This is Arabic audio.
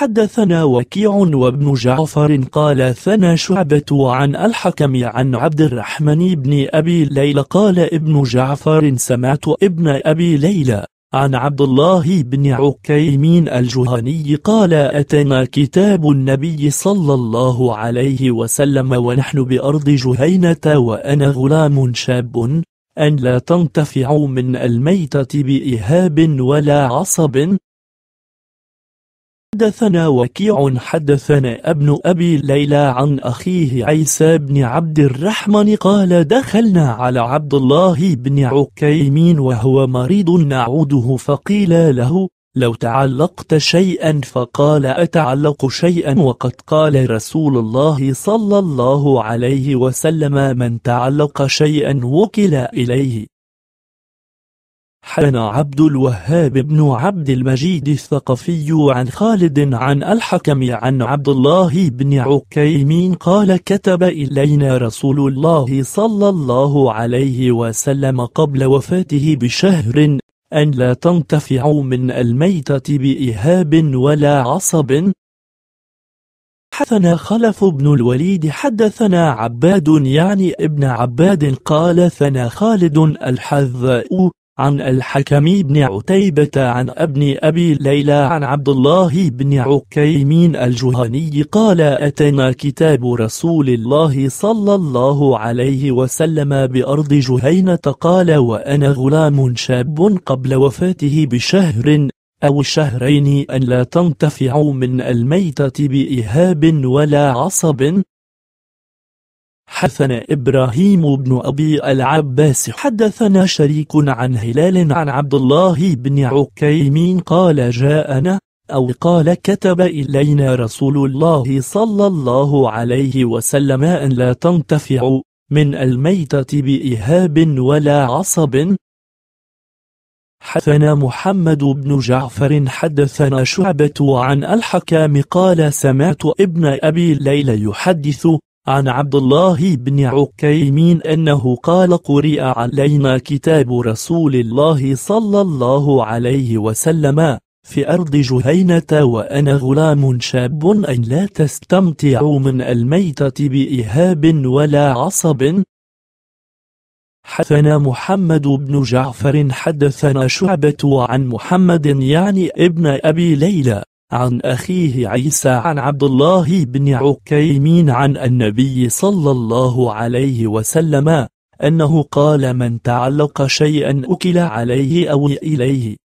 حدثنا وكيع وابن جعفر قال ثنا شعبة عن الحكم عن عبد الرحمن بن أبي ليلى قال ابن جعفر سمعت ابن أبي ليلى عن عبد الله بن عكيمين الجهني قال أتنا كتاب النبي صلى الله عليه وسلم ونحن بأرض جهينة وأنا غلام شاب أن لا تنتفعوا من الميتة بإهاب ولا عصب حدثنا وكيع حدثنا ابن أبي ليلى عن أخيه عيسى بن عبد الرحمن قال دخلنا على عبد الله بن عكيمين وهو مريض نعوده فقيل له لو تعلقت شيئا فقال أتعلق شيئا وقد قال رسول الله صلى الله عليه وسلم من تعلق شيئا وكل إليه حدثنا عبد الوهاب بن عبد المجيد الثقفي عن خالد عن الحكم عن عبد الله بن عكيم قال كتب إلينا رسول الله صلى الله عليه وسلم قبل وفاته بشهر أن لا تنتفعوا من الميتة بإهاب ولا عصب حدثنا خلف بن الوليد حدثنا عباد يعني ابن عباد قال ثنا خالد الحذاء عن الحكم بن عتيبة عن ابن أبي ليلى عن عبد الله بن عكيم الجهني قال أتينا كتاب رسول الله صلى الله عليه وسلم بأرض جهينة قال وأنا غلام شاب قبل وفاته بشهر أو شهرين أن لا تنتفعوا من الميتة بإهاب ولا عصب حدثنا إبراهيم بن أبي العباس حدثنا شريك عن هلال عن عبد الله بن عكيم قال جاءنا أو قال كتب إلينا رسول الله صلى الله عليه وسلم أن لا تنتفع من الميتة بإهاب ولا عصب حدثنا محمد بن جعفر حدثنا شعبة عن الحكام قال سمعت ابن أبي ليلى يحدث عن عبد الله بن عكيم أنه قال قرئ علينا كتاب رسول الله صلى الله عليه وسلم في أرض جهينة وأنا غلام شاب أن لا تستمتعوا من الميتة بإهاب ولا عصب حدثنا محمد بن جعفر حدثنا شعبة عن محمد يعني ابن أبي ليلى عن أخيه عيسى عن عبد الله بن عكيمين عن النبي صلى الله عليه وسلم أنه قال من تعلق شيئا أكل عليه أو إليه